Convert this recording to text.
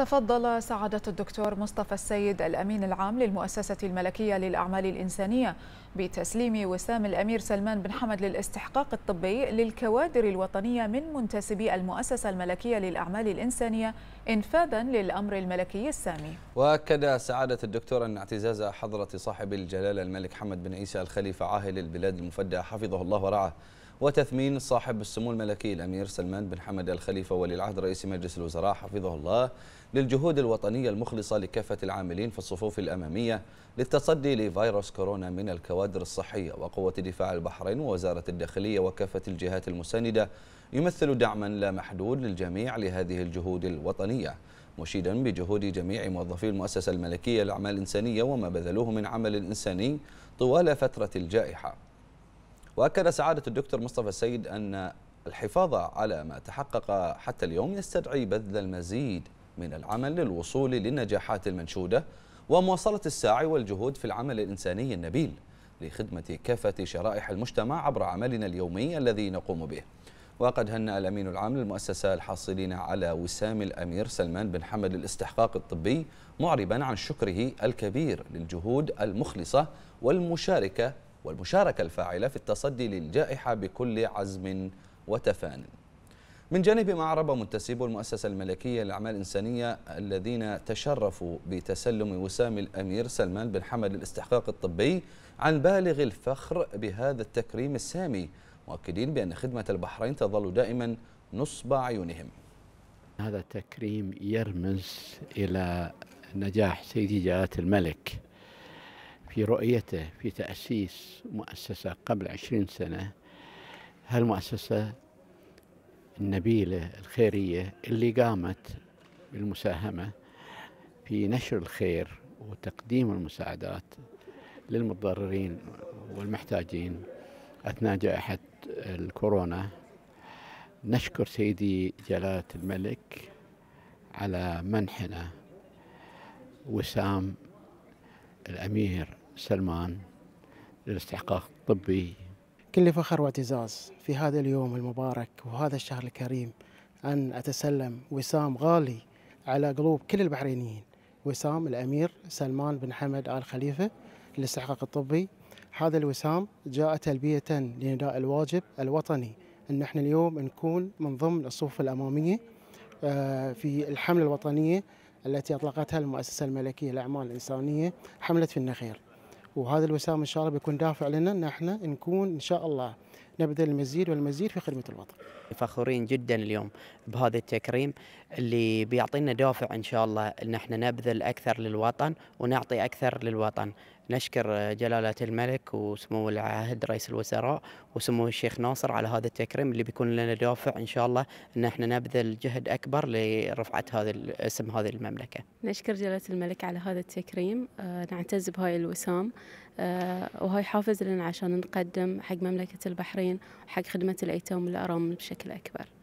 تفضل سعادة الدكتور مصطفى السيد الأمين العام للمؤسسة الملكية للأعمال الإنسانية بتسليم وسام الأمير سلمان بن حمد للاستحقاق الطبي للكوادر الوطنية من منتسبي المؤسسة الملكية للأعمال الإنسانية إنفاذا للأمر الملكي السامي وأكد سعادة الدكتور أن اعتزاز حضرة صاحب الجلالة الملك حمد بن عيسى الخليفة عاهل البلاد المفدى حفظه الله ورعاه وتثمين صاحب السمو الملكي الأمير سلمان بن حمد الخليفة ولي العهد رئيس مجلس الوزراء حفظه الله للجهود الوطنية المخلصة لكافة العاملين في الصفوف الأمامية للتصدي لفيروس كورونا من الكوادر الصحية وقوة دفاع البحرين ووزارة الداخلية وكافة الجهات المساندة يمثل دعما لا محدود للجميع لهذه الجهود الوطنية مشيدا بجهود جميع موظفي المؤسسة الملكية للأعمال الإنسانية وما بذلوه من عمل إنساني طوال فترة الجائحة واكد سعاده الدكتور مصطفى السيد ان الحفاظ على ما تحقق حتى اليوم يستدعي بذل المزيد من العمل للوصول للنجاحات المنشوده ومواصله السعي والجهود في العمل الانساني النبيل لخدمه كافه شرائح المجتمع عبر عملنا اليومي الذي نقوم به. وقد هنأ الأمين العام للمؤسسة الحاصلين على وسام الأمير سلمان بن حمد الاستحقاق الطبي معربا عن شكره الكبير للجهود المخلصة والمشاركة والمشاركة الفاعلة في التصدي للجائحة بكل عزم وتفان من ما عرب منتسبو المؤسسة الملكية للأعمال الإنسانية الذين تشرفوا بتسلم وسام الأمير سلمان بن حمد للاستحقاق الطبي عن بالغ الفخر بهذا التكريم السامي مؤكدين بأن خدمة البحرين تظل دائما نصب عيونهم هذا التكريم يرمز إلى نجاح سيدي جلالة الملك في رؤيته في تأسيس مؤسسة قبل عشرين سنة هالمؤسسة النبيلة الخيرية اللي قامت بالمساهمة في نشر الخير وتقديم المساعدات للمتضررين والمحتاجين أثناء جائحة الكورونا نشكر سيدي جلالة الملك على منحنا وسام الأمير سلمان للاستحقاق الطبي كل فخر واعتزاز في هذا اليوم المبارك وهذا الشهر الكريم أن أتسلم وسام غالي على قلوب كل البحرينيين وسام الأمير سلمان بن حمد آل خليفة للاستحقاق الطبي هذا الوسام جاء تلبية لنداء الواجب الوطني أن احنا اليوم نكون من ضمن الصفوف الأمامية آه، في الحملة الوطنية التي أطلقتها المؤسسة الملكية للأعمال الإنسانية حملة في النخيل وهذا الوسام ان شاء الله بيكون دافع لنا ان احنا نكون ان شاء الله نبذل المزيد والمزيد في خدمه الوطن. فخورين جدا اليوم بهذا التكريم اللي بيعطينا دافع ان شاء الله ان احنا نبذل اكثر للوطن ونعطي اكثر للوطن. نشكر جلالة الملك وسمو العهد رئيس الوزراء وسمو الشيخ ناصر على هذا التكريم اللي بيكون لنا دافع إن شاء الله أن احنا نبذل جهد أكبر لرفعة هذا اسم هذه المملكة نشكر جلالة الملك على هذا التكريم أه نعتز بهاي الوسام أه وهاي حافز لنا عشان نقدم حق مملكة البحرين وحق خدمة الأيتام والأرامل بشكل أكبر